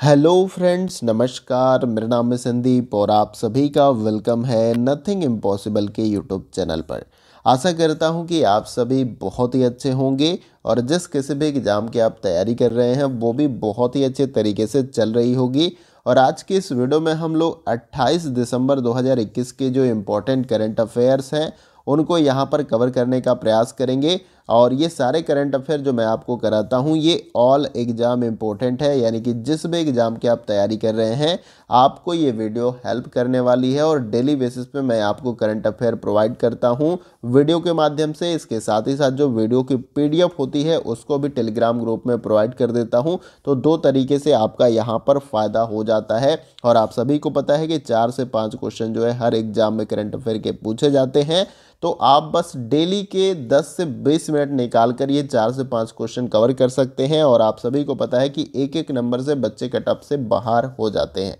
hello friends नमस्कार मेरा नाम है संदीप और आप सभी का वेलकम है नथिंग इम्पॉसिबल के यूट्यूब चैनल पर आशा करता हूं कि आप सभी बहुत ही अच्छे होंगे और जिस किसी भी एग्ज़ाम की आप तैयारी कर रहे हैं वो भी बहुत ही अच्छे तरीके से चल रही होगी और आज के इस वीडियो में हम लोग 28 दिसंबर 2021 के जो इम्पोर्टेंट करेंट अफेयर्स हैं उनको यहाँ पर कवर करने का प्रयास करेंगे और ये सारे करंट अफेयर जो मैं आपको कराता हूँ ये ऑल एग्ज़ाम इम्पोर्टेंट है यानी कि जिस भी एग्ज़ाम की आप तैयारी कर रहे हैं आपको ये वीडियो हेल्प करने वाली है और डेली बेसिस पे मैं आपको करंट अफेयर प्रोवाइड करता हूँ वीडियो के माध्यम से इसके साथ ही साथ जो वीडियो की पी होती है उसको भी टेलीग्राम ग्रुप में प्रोवाइड कर देता हूँ तो दो तरीके से आपका यहाँ पर फ़ायदा हो जाता है और आप सभी को पता है कि चार से पाँच क्वेश्चन जो है हर एग्ज़ाम में करंट अफेयर के पूछे जाते हैं तो आप बस डेली के दस से बीस मिनट निकाल कर ये चार से पांच क्वेश्चन कवर कर सकते हैं और आप सभी को पता है कि एक एक नंबर से बच्चे कटअप से बाहर हो जाते हैं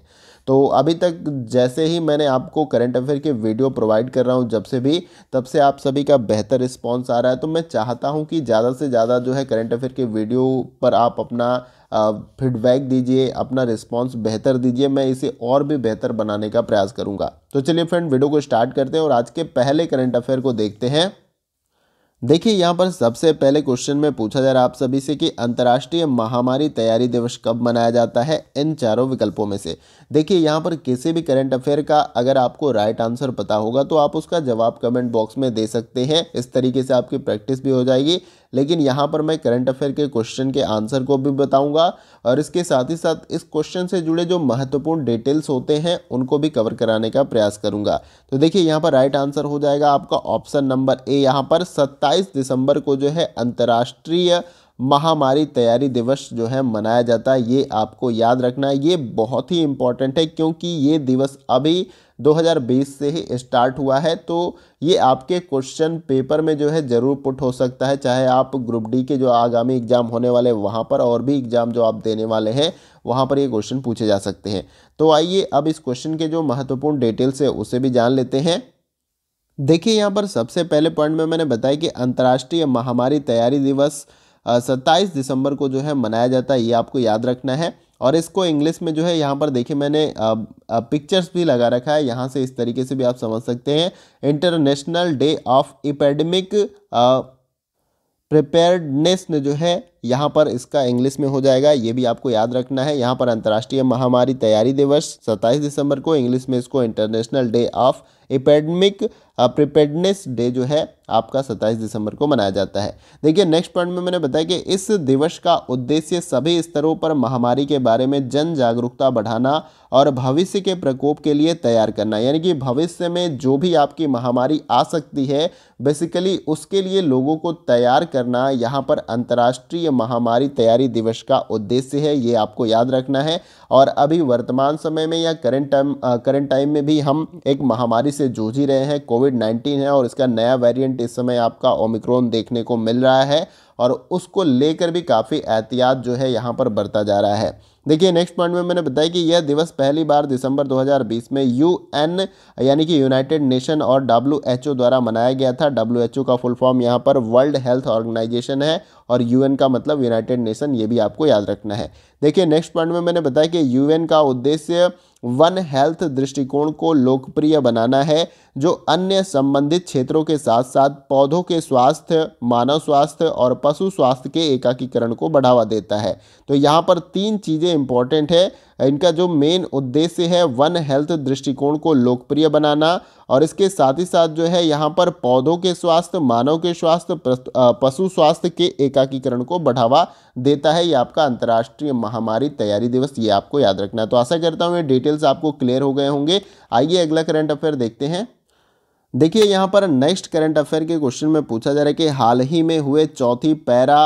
तो अभी तक जैसे ही मैंने आपको करंट अफेयर के वीडियो प्रोवाइड कर रहा हूँ जब से भी तब से आप सभी का बेहतर रिस्पॉन्स आ रहा है तो मैं चाहता हूँ कि ज़्यादा से ज़्यादा जो है करंट अफेयर के वीडियो पर आप अपना फीडबैक दीजिए अपना रिस्पॉन्स बेहतर दीजिए मैं इसे और भी बेहतर बनाने का प्रयास करूँगा तो चलिए फ्रेंड वीडियो को स्टार्ट करते हैं और आज के पहले करंट अफेयर को देखते हैं देखिए यहाँ पर सबसे पहले क्वेश्चन में पूछा जा रहा है आप सभी से कि अंतर्राष्ट्रीय महामारी तैयारी दिवस कब मनाया जाता है इन चारों विकल्पों में से देखिए यहाँ पर किसी भी करंट अफेयर का अगर आपको राइट आंसर पता होगा तो आप उसका जवाब कमेंट बॉक्स में दे सकते हैं इस तरीके से आपकी प्रैक्टिस भी हो जाएगी लेकिन यहाँ पर मैं करंट अफेयर के क्वेश्चन के आंसर को भी बताऊँगा और इसके साथ ही साथ इस क्वेश्चन से जुड़े जो महत्वपूर्ण डिटेल्स होते हैं उनको भी कवर कराने का प्रयास करूँगा तो देखिए यहाँ पर राइट आंसर हो जाएगा आपका ऑप्शन नंबर ए यहाँ पर सत्ताईस दिसंबर को जो है अंतर्राष्ट्रीय महामारी तैयारी दिवस जो है मनाया जाता है ये आपको याद रखना है ये बहुत ही इम्पॉर्टेंट है क्योंकि ये दिवस अभी 2020 से ही स्टार्ट हुआ है तो ये आपके क्वेश्चन पेपर में जो है ज़रूर पुट हो सकता है चाहे आप ग्रुप डी के जो आगामी एग्ज़ाम होने वाले वहाँ पर और भी एग्ज़ाम जो आप देने वाले हैं वहाँ पर ये क्वेश्चन पूछे जा सकते हैं तो आइए अब इस क्वेश्चन के जो महत्वपूर्ण डिटेल्स है उसे भी जान लेते हैं देखिए यहाँ पर सबसे पहले पॉइंट में मैंने बताया कि अंतर्राष्ट्रीय महामारी तैयारी दिवस सत्ताईस दिसंबर को जो है मनाया जाता है ये आपको याद रखना है और इसको इंग्लिश में जो है यहाँ पर देखिए मैंने पिक्चर्स भी लगा रखा है यहाँ से इस तरीके से भी आप समझ सकते हैं international day of epidemic preparedness जो है यहाँ पर इसका इंग्लिश में हो जाएगा ये भी आपको याद रखना है यहाँ पर अंतर्राष्ट्रीय महामारी तैयारी दिवस 27 दिसंबर को इंग्लिश में इसको international day of epidemic preparedness day जो है आपका 27 दिसंबर को मनाया जाता है देखिए नेक्स्ट पॉइंट में मैंने बताया कि इस दिवस का उद्देश्य सभी स्तरों पर महामारी के बारे में जन जागरूकता बढ़ाना और भविष्य के प्रकोप के लिए तैयार करना यानी कि भविष्य में जो भी आपकी महामारी आ सकती है बेसिकली उसके लिए लोगों को तैयार करना यहाँ पर अंतर्राष्ट्रीय महामारी तैयारी दिवस का उद्देश्य है ये आपको याद रखना है और अभी वर्तमान समय में या करंट टाइम करंट टाइम में भी हम एक महामारी से जूझ ही रहे हैं कोविड नाइन्टीन है और इसका नया वेरिएंट इस समय आपका ओमिक्रॉन देखने को मिल रहा है और उसको लेकर भी काफ़ी एहतियात जो है यहाँ पर बरता जा रहा है देखिए नेक्स्ट पॉइंट में मैंने बताया कि यह दिवस पहली बार दिसंबर 2020 में यूएन यानी कि यूनाइटेड नेशन और डब्ल्यू द्वारा मनाया गया था डब्ल्यू का फुल फॉर्म यहाँ पर वर्ल्ड हेल्थ ऑर्गेनाइजेशन है और यूएन का मतलब यूनाइटेड नेशन ये भी आपको याद रखना है देखिए नेक्स्ट पॉइंट में मैंने बताया कि यूएन का उद्देश्य वन हेल्थ दृष्टिकोण को लोकप्रिय बनाना है जो अन्य संबंधित क्षेत्रों के साथ साथ पौधों के स्वास्थ्य मानव स्वास्थ्य और पशु स्वास्थ्य के एकाकीकरण को बढ़ावा देता है तो यहाँ पर तीन चीज़ें इंपॉर्टेंट है इनका जो मेन उद्देश्य है वन हेल्थ दृष्टिकोण को लोकप्रिय बनाना और इसके साथ ही साथ जो है यहाँ पर पौधों के स्वास्थ्य मानव के स्वास्थ्य पशु स्वास्थ्य के एकाकीकरण को बढ़ावा देता है ये आपका अंतर्राष्ट्रीय महामारी तैयारी दिवस ये आपको याद रखना है तो आशा करता हूँ ये डिटेल्स आपको क्लियर हो गए होंगे आइए अगला करंट अफेयर देखते हैं देखिए यहाँ पर नेक्स्ट करंट अफेयर के क्वेश्चन में पूछा जा रहा है कि हाल ही में हुए चौथी पैरा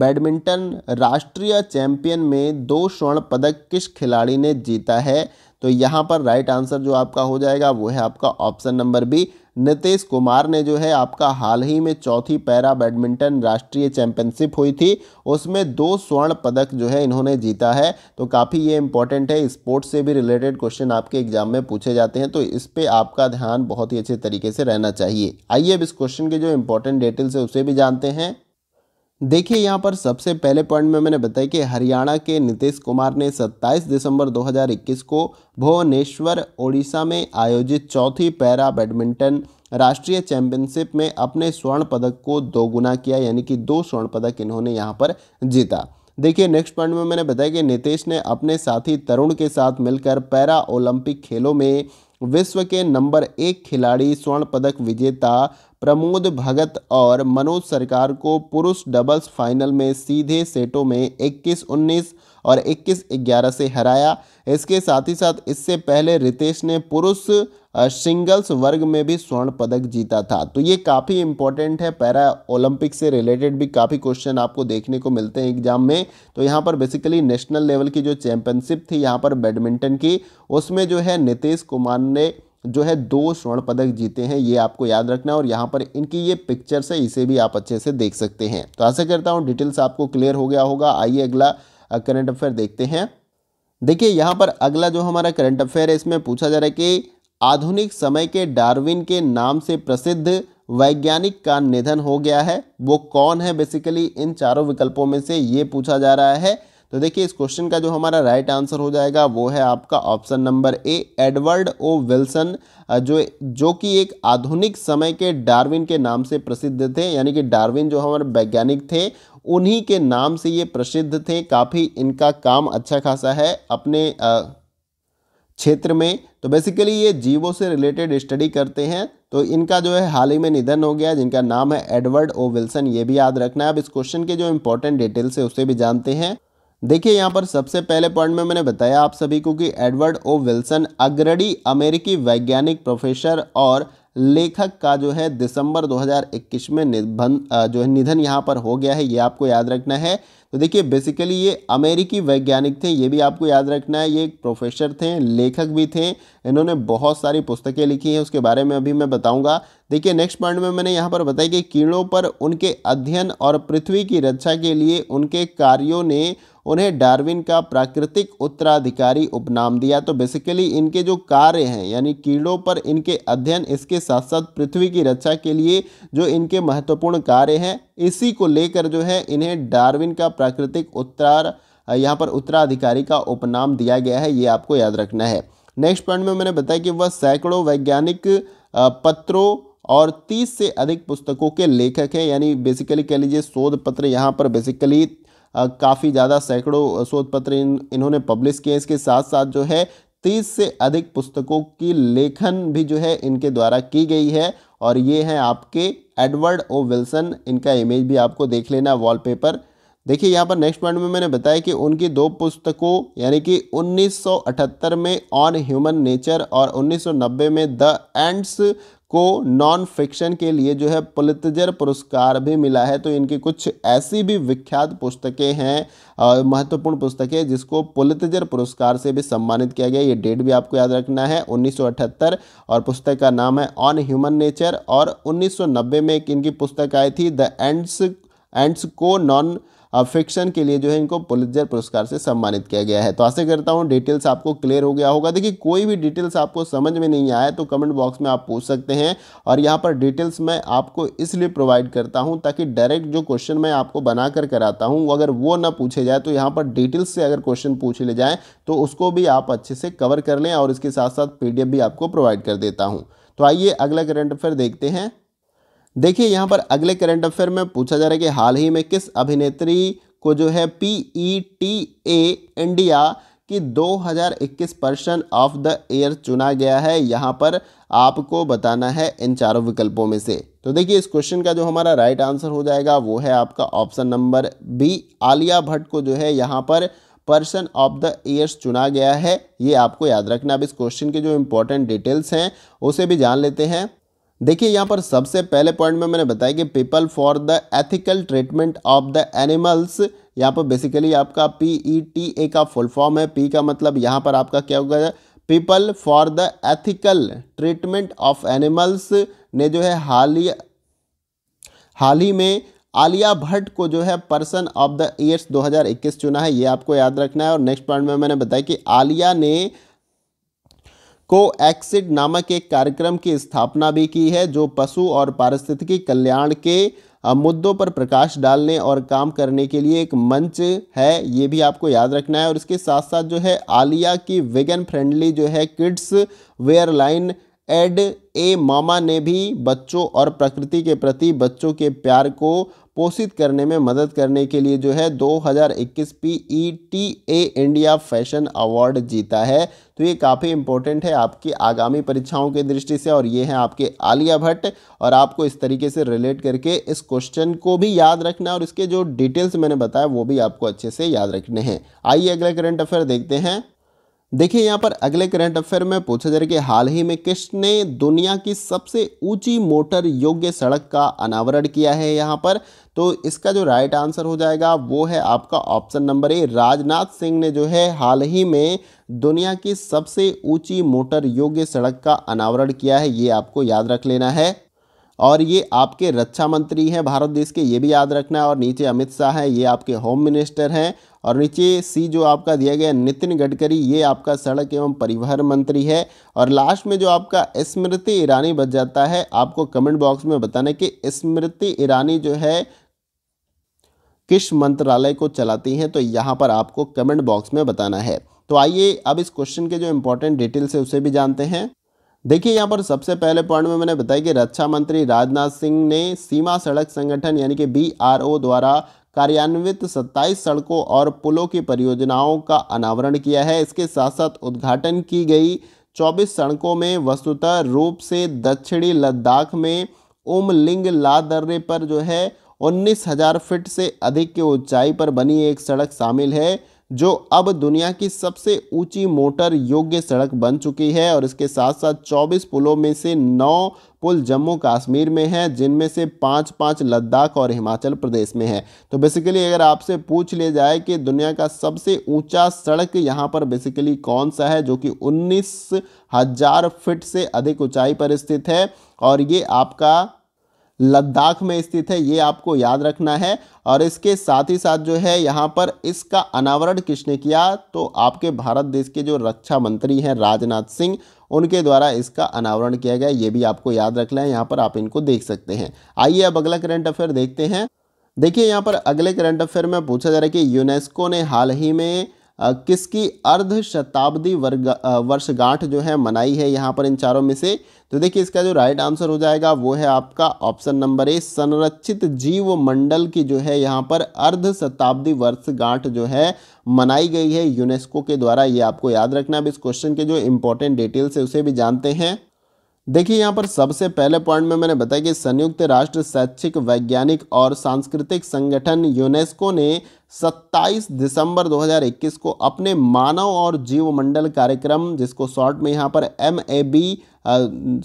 बैडमिंटन राष्ट्रीय चैंपियन में दो स्वर्ण पदक किस खिलाड़ी ने जीता है तो यहाँ पर राइट आंसर जो आपका हो जाएगा वो है आपका option number b Nitesh Kumar ने जो है आपका हाल ही में चौथी पैरा बैडमिंटन राष्ट्रीय चैंपियनशिप हुई थी उसमें दो स्वर्ण पदक जो है इन्होंने जीता है तो काफ़ी ये इंपॉर्टेंट है स्पोर्ट्स से भी रिलेटेड क्वेश्चन आपके एग्जाम में पूछे जाते हैं तो इस पर आपका ध्यान बहुत ही अच्छे तरीके से रहना चाहिए आइए अब इस क्वेश्चन के जो इंपॉर्टेंट डिटेल्स है उसे भी जानते हैं देखिए यहाँ पर सबसे पहले पॉइंट में मैंने बताया कि हरियाणा के नीतीश कुमार ने 27 दिसंबर 2021 को भुवनेश्वर ओडिशा में आयोजित चौथी पैरा बैडमिंटन राष्ट्रीय चैंपियनशिप में अपने स्वर्ण पदक को दोगुना किया यानी कि दो स्वर्ण पदक इन्होंने यहाँ पर जीता देखिए नेक्स्ट पॉइंट में मैंने बताया कि नीतीश ने अपने साथी तरुण के साथ मिलकर पैरा ओलंपिक खेलों में विश्व के नंबर एक खिलाड़ी स्वर्ण पदक विजेता प्रमोद भगत और मनोज सरकार को पुरुष डबल्स फाइनल में सीधे सेटों में 21-19 और 21-11 से हराया इसके साथ ही साथ इससे पहले रितेश ने पुरुष सिंगल्स वर्ग में भी स्वर्ण पदक जीता था तो ये काफ़ी इंपॉर्टेंट है पैरा ओलंपिक से रिलेटेड भी काफ़ी क्वेश्चन आपको देखने को मिलते हैं एग्जाम में तो यहाँ पर बेसिकली नेशनल लेवल की जो चैंपियनशिप थी यहाँ पर बैडमिंटन की उसमें जो है नीतीश कुमार ने जो है दो स्वर्ण पदक जीते हैं ये आपको याद रखना है और यहाँ पर इनकी ये पिक्चर्स है इसे भी आप अच्छे से देख सकते हैं तो आशा करता हूँ डिटेल्स आपको क्लियर हो गया होगा आइए अगला करंट अफेयर देखते हैं देखिए यहाँ पर अगला जो हमारा करंट अफेयर है इसमें पूछा जा रहा है कि आधुनिक समय के डार्विन के नाम से प्रसिद्ध वैज्ञानिक का निधन हो गया है वो कौन है बेसिकली इन चारों विकल्पों में से ये पूछा जा रहा है तो देखिए इस क्वेश्चन का जो हमारा राइट आंसर हो जाएगा वो है आपका option number a Edward O Wilson जो जो कि एक आधुनिक समय के डार्विन के नाम से प्रसिद्ध थे यानी कि डार्विन जो हमारे वैज्ञानिक थे उन्हीं के नाम से ये प्रसिद्ध थे काफ़ी इनका काम अच्छा खासा है अपने आ, क्षेत्र में तो बेसिकली ये जीवों से रिलेटेड स्टडी करते हैं तो इनका जो है हाल ही में निधन हो गया जिनका नाम है एडवर्ड ओ विल्सन ये भी याद रखना है अब इस क्वेश्चन के जो इंपॉर्टेंट डिटेल्स है उसे भी जानते हैं देखिए यहाँ पर सबसे पहले पॉइंट में मैंने बताया आप सभी को कि एडवर्ड ओ विल्सन अग्रणी अमेरिकी वैज्ञानिक प्रोफेसर और लेखक का जो है दिसंबर 2021 में निधन जो है निधन यहाँ पर हो गया है ये आपको याद रखना है तो देखिए बेसिकली ये अमेरिकी वैज्ञानिक थे ये भी आपको याद रखना है ये एक प्रोफेसर थे लेखक भी थे इन्होंने बहुत सारी पुस्तकें लिखी हैं उसके बारे में अभी मैं बताऊंगा देखिए नेक्स्ट पॉइंट में मैंने यहाँ पर बताया कि कीड़ों पर उनके अध्ययन और पृथ्वी की रक्षा के लिए उनके कार्यों ने उन्हें डार्विन का प्राकृतिक उत्तराधिकारी उपनाम दिया तो बेसिकली इनके जो कार्य हैं यानी कीड़ों पर इनके अध्ययन इसके साथ साथ पृथ्वी की रक्षा के लिए जो इनके महत्वपूर्ण कार्य हैं इसी को लेकर जो है इन्हें डार्विन का प्राकृतिक उत्तरार यहाँ पर उत्तराधिकारी का उपनाम दिया गया है ये आपको याद रखना है नेक्स्ट पॉइंट में मैंने बताया कि वह सैकड़ों वैज्ञानिक पत्रों और 30 से अधिक पुस्तकों के लेखक हैं यानी बेसिकली कह लीजिए शोध पत्र यहाँ पर बेसिकली काफ़ी ज़्यादा सैकड़ों शोध पत्र इन इन्होंने पब्लिश किए इसके साथ साथ जो है तीस से अधिक पुस्तकों की लेखन भी जो है इनके द्वारा की गई है और ये हैं आपके एडवर्ड ओ विल्सन इनका इमेज भी आपको देख लेना वॉलपेपर देखिए यहाँ पर नेक्स्ट पॉइंट में मैंने बताया कि उनकी दो पुस्तकों यानी कि 1978 में ऑन ह्यूमन नेचर और 1990 में द एंड्स को नॉन फिक्शन के लिए जो है पुलितजर पुरस्कार भी मिला है तो इनकी कुछ ऐसी भी विख्यात पुस्तकें हैं महत्वपूर्ण पुस्तकें जिसको पुलितजर पुरस्कार से भी सम्मानित किया गया ये डेट भी आपको याद रखना है 1978 और पुस्तक का नाम है ऑन ह्यूमन नेचर और 1990 में एक इनकी पुस्तक आई थी द एंड्स एंड्स को नॉन फिक्शन के लिए जो है इनको पुलित्जर पुरस्कार से सम्मानित किया गया है तो आशा करता हूँ डिटेल्स आपको क्लियर हो गया होगा देखिए कोई भी डिटेल्स आपको समझ में नहीं आया तो कमेंट बॉक्स में आप पूछ सकते हैं और यहाँ पर डिटेल्स मैं आपको इसलिए प्रोवाइड करता हूँ ताकि डायरेक्ट जो क्वेश्चन मैं आपको बना कर कराता हूँ अगर वो ना पूछे जाए तो यहाँ पर डिटेल्स से अगर क्वेश्चन पूछ ले जाए तो उसको भी आप अच्छे से कवर कर लें और इसके साथ साथ पी भी आपको प्रोवाइड कर देता हूँ तो आइए अगला करंट अफेयर देखते हैं देखिए यहाँ पर अगले करंट अफेयर में पूछा जा रहा है कि हाल ही में किस अभिनेत्री को जो है p e t a India कि 2021 पर्सन ऑफ द ईयर चुना गया है यहाँ पर आपको बताना है इन चारों विकल्पों में से तो देखिए इस क्वेश्चन का जो हमारा राइट आंसर हो जाएगा वो है आपका option number b Alia Bhatt को जो है यहाँ पर पर्सन ऑफ द ईयर्स चुना गया है ये आपको याद रखना अब इस क्वेश्चन के जो इम्पोर्टेंट डिटेल्स हैं उसे भी जान लेते हैं देखिए यहाँ पर सबसे पहले पॉइंट में मैंने बताया कि people for the ethical treatment of the animals यहाँ पर बेसिकली आपका पी ई टी ए का फुल फॉर्म है पी का मतलब यहाँ पर आपका क्या होगा people for the ethical treatment of animals ने जो है हाल ही हाल ही में आलिया भट्ट को जो है पर्सन ऑफ द ईयर्स 2021 चुना है ये आपको याद रखना है और नेक्स्ट पॉइंट में मैंने बताया कि आलिया ने को एक्सिड नामक एक कार्यक्रम की स्थापना भी की है जो पशु और पारिस्थितिकी कल्याण के मुद्दों पर प्रकाश डालने और काम करने के लिए एक मंच है ये भी आपको याद रखना है और इसके साथ साथ जो है आलिया की वेगन फ्रेंडली जो है kids wear line Edamama ने भी बच्चों और प्रकृति के प्रति बच्चों के प्यार को पोषित करने में मदद करने के लिए जो है 2021 p e t a India fashion award जीता है तो ये काफ़ी इंपॉर्टेंट है आपकी आगामी परीक्षाओं के दृष्टि से और ये हैं आपके आलिया भट्ट और आपको इस तरीके से रिलेट करके इस क्वेश्चन को भी याद रखना और इसके जो डिटेल्स मैंने बताया वो भी आपको अच्छे से याद रखने हैं आइए अगला करंट अफेयर देखते हैं देखिए यहाँ पर अगले करंट अफेयर में पूछा जा रहा है कि हाल ही में किसने दुनिया की सबसे ऊंची मोटर योग्य सड़क का अनावरण किया है यहाँ पर तो इसका जो राइट आंसर हो जाएगा वो है आपका option number a Rajnath Singh ने जो है हाल ही में दुनिया की सबसे ऊंची मोटर योग्य सड़क का अनावरण किया है ये आपको याद रख लेना है और ये आपके रक्षा मंत्री हैं भारत देश के ये भी याद रखना है और नीचे अमित शाह हैं ये आपके होम मिनिस्टर हैं और नीचे सी जो आपका दिया गया नितिन गडकरी ये आपका सड़क एवं परिवहन मंत्री है और लास्ट में जो आपका स्मृति ईरानी बच जाता है आपको कमेंट बॉक्स में बताना कि स्मृति ईरानी जो है किस मंत्रालय को चलाती हैं तो यहाँ पर आपको कमेंट बॉक्स में बताना है तो आइए अब इस क्वेश्चन के जो इम्पोर्टेंट डिटेल्स है उसे भी जानते हैं देखिए यहाँ पर सबसे पहले पॉइंट में मैंने बताया कि रक्षा मंत्री राजनाथ सिंह ने सीमा सड़क संगठन यानी कि बी द्वारा कार्यान्वित 27 सड़कों और पुलों की परियोजनाओं का अनावरण किया है इसके साथ साथ उद्घाटन की गई 24 सड़कों में वस्तुतः रूप से दक्षिणी लद्दाख में उमलिंग ला दर्रे पर जो है उन्नीस हज़ार फिट से अधिक की ऊंचाई पर बनी एक सड़क शामिल है जो अब दुनिया की सबसे ऊंची मोटर योग्य सड़क बन चुकी है और इसके साथ साथ 24 पुलों में से 9 पुल जम्मू कश्मीर में हैं जिनमें से पाँच पाँच लद्दाख और हिमाचल प्रदेश में है तो बेसिकली अगर आपसे पूछ लिया जाए कि दुनिया का सबसे ऊंचा सड़क यहाँ पर बेसिकली कौन सा है जो कि उन्नीस हज़ार फिट से अधिक ऊंचाई पर स्थित है और ये आपका लद्दाख में स्थित है ये आपको याद रखना है और इसके साथ ही साथ जो है यहाँ पर इसका अनावरण किसने किया तो आपके भारत देश के जो रक्षा मंत्री हैं राजनाथ सिंह उनके द्वारा इसका अनावरण किया गया ये भी आपको याद रखना है यहाँ पर आप इनको देख सकते हैं आइए अब अगला करंट अफेयर देखते हैं देखिए यहाँ पर अगले करंट अफेयर में पूछा जा रहा है कि यूनेस्को ने हाल ही में किसकी अर्ध शताब्दी वर्ग वर्षगांठ जो है मनाई है यहाँ पर इन चारों में से तो देखिए इसका जो राइट आंसर हो जाएगा वो है आपका ऑप्शन नंबर ए संरक्षित जीव मंडल की जो है यहाँ पर अर्ध शताब्दी वर्षगांठ जो है मनाई गई है यूनेस्को के द्वारा ये आपको याद रखना अब इस क्वेश्चन के जो इंपॉर्टेंट डिटेल्स है उसे भी जानते हैं देखिए यहाँ पर सबसे पहले पॉइंट में मैंने बताया कि संयुक्त राष्ट्र शैक्षिक वैज्ञानिक और सांस्कृतिक संगठन यूनेस्को ने 27 दिसंबर 2021 को अपने मानव और जीवमंडल कार्यक्रम जिसको शॉर्ट में यहाँ पर एम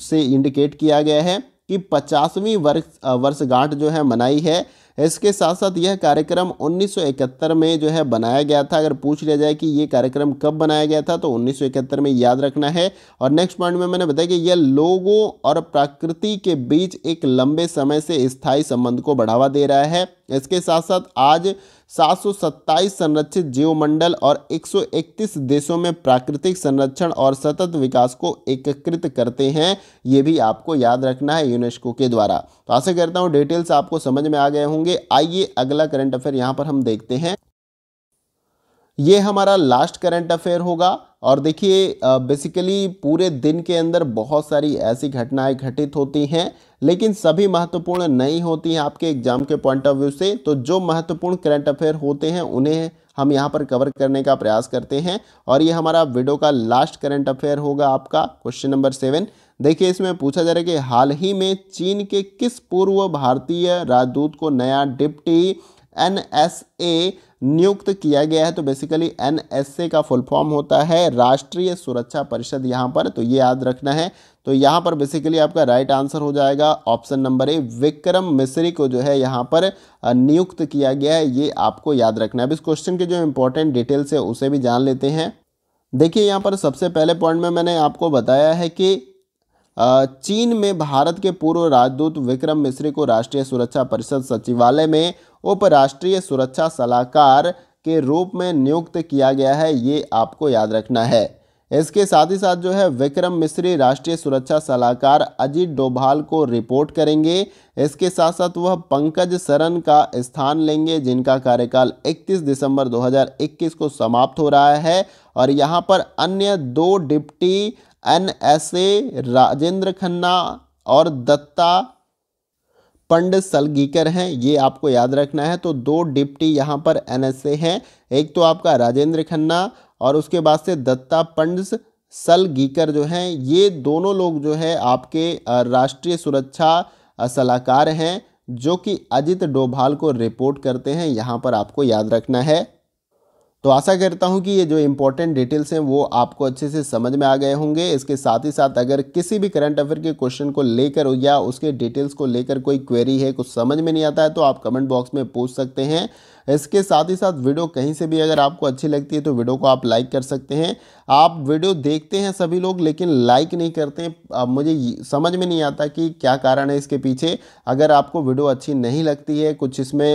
से इंडिकेट किया गया है कि पचासवीं वर्ष वर्षगांठ जो है मनाई है इसके साथ साथ यह कार्यक्रम 1971 में जो है बनाया गया था अगर पूछ लिया जाए कि ये कार्यक्रम कब बनाया गया था तो 1971 में याद रखना है और नेक्स्ट पॉइंट में मैंने बताया कि यह लोगों और प्रकृति के बीच एक लंबे समय से स्थायी संबंध को बढ़ावा दे रहा है इसके साथ साथ आज सात संरक्षित जीव मंडल और 131 देशों में प्राकृतिक संरक्षण और सतत विकास को एकीकृत करते हैं ये भी आपको याद रखना है यूनेस्को के द्वारा तो आशा करता हूँ डिटेल्स आपको समझ में आ गए होंगे आइए अगला करंट अफेयर यहाँ पर हम देखते हैं ये हमारा लास्ट करंट अफेयर होगा और देखिए बेसिकली पूरे दिन के अंदर बहुत सारी ऐसी घटनाएं घटित होती हैं लेकिन सभी महत्वपूर्ण नहीं होती हैं आपके एग्जाम के पॉइंट ऑफ व्यू से तो जो महत्वपूर्ण करंट अफेयर होते हैं उन्हें हम यहाँ पर कवर करने का प्रयास करते हैं और ये हमारा वीडियो का लास्ट करंट अफेयर होगा आपका क्वेश्चन नंबर सेवन देखिए इसमें पूछा जा रहा है कि हाल ही में चीन के किस पूर्व भारतीय राजदूत को नया डिप्टी एन एस ए नियुक्त किया गया है तो बेसिकली एन का फुल फॉर्म होता है राष्ट्रीय सुरक्षा परिषद यहाँ पर तो ये याद रखना है तो यहाँ पर बेसिकली आपका राइट आंसर हो जाएगा ऑप्शन नंबर ए विक्रम मिश्री को जो है यहाँ पर नियुक्त किया गया है ये आपको याद रखना है अब इस क्वेश्चन के जो इंपॉर्टेंट डिटेल्स है उसे भी जान लेते हैं देखिए यहाँ पर सबसे पहले पॉइंट में मैंने आपको बताया है कि चीन में भारत के पूर्व राजदूत विक्रम मिश्री को राष्ट्रीय सुरक्षा परिषद सचिवालय में उपराष्ट्रीय सुरक्षा सलाहकार के रूप में नियुक्त किया गया है ये आपको याद रखना है इसके साथ ही साथ जो है विक्रम मिश्री राष्ट्रीय सुरक्षा सलाहकार अजीत डोभाल को रिपोर्ट करेंगे इसके साथ साथ वह पंकज सरन का स्थान लेंगे जिनका कार्यकाल 31 दिसंबर 2021 को समाप्त हो रहा है और यहाँ पर अन्य दो deputy N S A Rajendra Khanna और दत्ता पंड सलगीकर हैं ये आपको याद रखना है तो दो डिप्टी यहाँ पर एन एस ए हैं एक तो आपका राजेंद्र खन्ना और उसके बाद से दत्ता पंड सलगीकर जो हैं ये दोनों लोग जो है आपके राष्ट्रीय सुरक्षा सलाहकार हैं जो कि अजित डोभाल को रिपोर्ट करते हैं यहाँ पर आपको याद रखना है तो आशा करता हूँ कि ये जो इंपॉर्टेंट डिटेल्स हैं वो आपको अच्छे से समझ में आ गए होंगे इसके साथ ही साथ अगर किसी भी करंट अफेयर के क्वेश्चन को लेकर या उसके डिटेल्स को लेकर कोई क्वेरी है कुछ समझ में नहीं आता है तो आप कमेंट बॉक्स में पूछ सकते हैं इसके साथ ही साथ वीडियो कहीं से भी अगर आपको अच्छी लगती है तो वीडियो को आप लाइक कर सकते हैं आप वीडियो देखते हैं सभी लोग लेकिन लाइक नहीं करते अब मुझे समझ में नहीं आता कि क्या कारण है इसके पीछे अगर आपको वीडियो अच्छी नहीं लगती है कुछ इसमें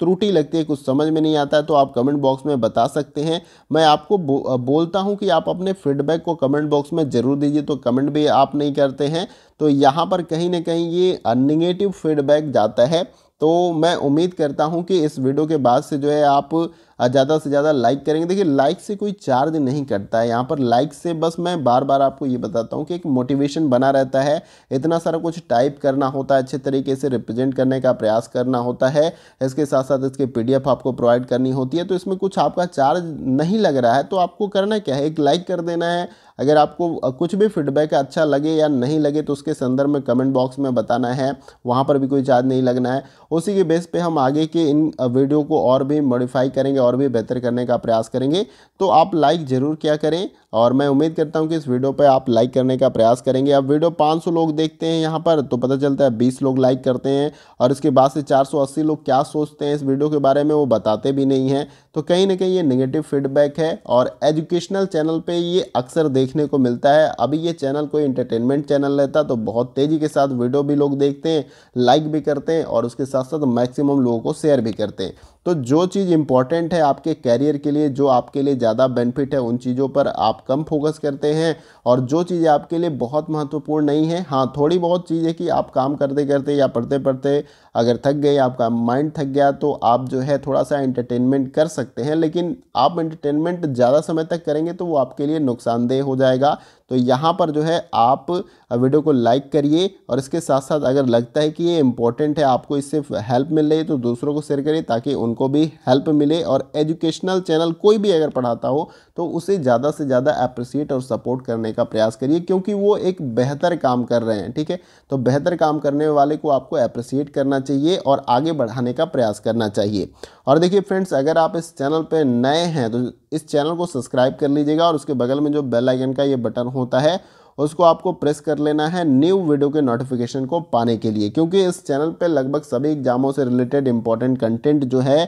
त्रुटि लगती है कुछ समझ में नहीं आता है तो आप कमेंट बॉक्स में बता सकते हैं मैं आपको बो, बोलता हूं कि आप अपने फीडबैक को कमेंट बॉक्स में ज़रूर दीजिए तो कमेंट भी आप नहीं करते हैं तो यहाँ पर कहीं ना कहीं ये निगेटिव फीडबैक जाता है तो मैं उम्मीद करता हूँ कि इस वीडियो के बाद से जो है आप ज़्यादा से ज़्यादा लाइक करेंगे देखिए लाइक से कोई चार्ज नहीं कटता है यहाँ पर लाइक से बस मैं बार बार आपको ये बताता हूँ कि एक मोटिवेशन बना रहता है इतना सारा कुछ टाइप करना होता है अच्छे तरीके से रिप्रेजेंट करने का प्रयास करना होता है इसके साथ साथ इसके पी आपको प्रोवाइड करनी होती है तो इसमें कुछ आपका चार्ज नहीं लग रहा है तो आपको करना क्या है एक लाइक कर देना है अगर आपको कुछ भी फीडबैक अच्छा लगे या नहीं लगे तो उसके संदर्भ में कमेंट बॉक्स में बताना है वहाँ पर भी कोई चार्ज नहीं लगना है उसी के बेस पे हम आगे के इन वीडियो को और भी मॉडिफाई करेंगे और भी बेहतर करने का प्रयास करेंगे तो आप लाइक ज़रूर क्या करें और मैं उम्मीद करता हूँ कि इस वीडियो पर आप लाइक करने का प्रयास करेंगे अब वीडियो 500 लोग देखते हैं यहाँ पर तो पता चलता है 20 लोग लाइक करते हैं और इसके बाद से 480 लोग क्या सोचते हैं इस वीडियो के बारे में वो बताते भी नहीं हैं तो कहीं ना कहीं ये नेगेटिव फीडबैक है और एजुकेशनल चैनल पर ये अक्सर देखने को मिलता है अभी ये चैनल कोई इंटरटेनमेंट चैनल रहता तो बहुत तेज़ी के साथ वीडियो भी लोग देखते हैं लाइक भी करते हैं और उसके साथ साथ मैक्सिमम लोगों को शेयर भी करते हैं तो जो चीज़ इंपॉर्टेंट है आपके कैरियर के लिए जो आपके लिए ज़्यादा बेनिफिट है उन चीज़ों पर आप कम फोकस करते हैं और जो चीज़ें आपके लिए बहुत महत्वपूर्ण नहीं है हाँ थोड़ी बहुत चीज़ें कि आप काम करते करते या पढ़ते पढ़ते अगर थक गए आपका माइंड थक गया तो आप जो है थोड़ा सा एंटरटेनमेंट कर सकते हैं लेकिन आप एंटरटेनमेंट ज़्यादा समय तक करेंगे तो वो आपके लिए नुकसानदेह हो जाएगा तो यहाँ पर जो है आप वीडियो को लाइक करिए और इसके साथ साथ अगर लगता है कि ये इंपॉर्टेंट है आपको इससे हेल्प मिल रही है तो दूसरों को शेयर करिए ताकि उनको भी हेल्प मिले और एजुकेशनल चैनल कोई भी अगर पढ़ाता हो तो उसे ज़्यादा से ज़्यादा अप्रिसिएट और सपोर्ट करने का प्रयास करिए क्योंकि वो एक बेहतर काम कर रहे हैं ठीक है तो बेहतर काम करने वाले को आपको अप्रिसिएट करना चाहिए और आगे बढ़ाने का प्रयास करना चाहिए और देखिए फ्रेंड्स अगर आप इस चैनल पर नए हैं तो इस चैनल को सब्सक्राइब कर लीजिएगा और उसके बगल में जो बेल आइकन का ये बटन होता है उसको आपको प्रेस कर लेना है न्यू वीडियो के नोटिफिकेशन को पाने के लिए क्योंकि इस चैनल पर लगभग सभी एग्जामों से रिलेटेड इंपॉर्टेंट कंटेंट जो है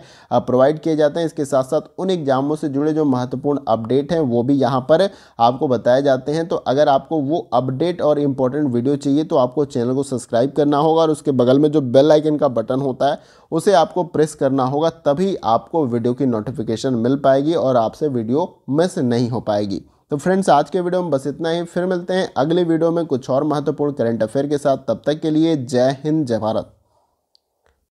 प्रोवाइड किए जाते हैं इसके साथ साथ उन एग्जामों से जुड़े जो महत्वपूर्ण अपडेट हैं वो भी यहाँ पर आपको बताए जाते हैं तो अगर आपको वो अपडेट और इम्पोर्टेंट वीडियो चाहिए तो आपको चैनल को सब्सक्राइब करना होगा और उसके बगल में जो बेल आइकन का बटन होता है उसे आपको प्रेस करना होगा तभी आपको वीडियो की नोटिफिकेशन मिल पाएगी और आपसे वीडियो मिस नहीं हो पाएगी तो फ्रेंड्स आज के वीडियो में बस इतना ही फिर मिलते हैं अगले वीडियो में कुछ और महत्वपूर्ण करंट अफेयर के साथ तब तक के लिए जय हिंद जय भारत